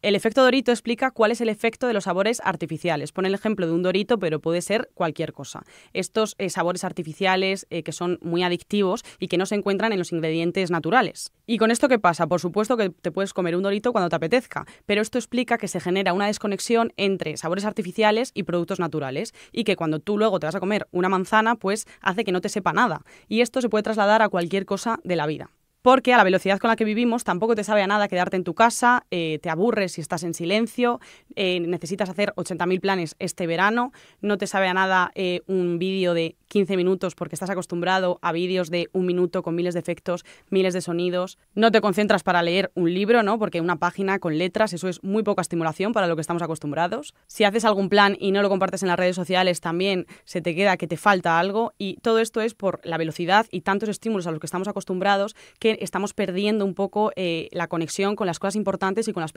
El efecto Dorito explica cuál es el efecto de los sabores artificiales. Pone el ejemplo de un Dorito, pero puede ser cualquier cosa. Estos eh, sabores artificiales eh, que son muy adictivos y que no se encuentran en los ingredientes naturales. ¿Y con esto qué pasa? Por supuesto que te puedes comer un Dorito cuando te apetezca, pero esto explica que se genera una desconexión entre sabores artificiales y productos naturales y que cuando tú luego te vas a comer una manzana, pues hace que no te sepa nada. Y esto se puede trasladar a cualquier cosa de la vida porque a la velocidad con la que vivimos tampoco te sabe a nada quedarte en tu casa, eh, te aburres si estás en silencio, eh, necesitas hacer 80.000 planes este verano, no te sabe a nada eh, un vídeo de 15 minutos porque estás acostumbrado a vídeos de un minuto con miles de efectos, miles de sonidos. No te concentras para leer un libro, ¿no? Porque una página con letras, eso es muy poca estimulación para lo que estamos acostumbrados. Si haces algún plan y no lo compartes en las redes sociales, también se te queda que te falta algo. Y todo esto es por la velocidad y tantos estímulos a los que estamos acostumbrados que estamos perdiendo un poco eh, la conexión con las cosas importantes y con las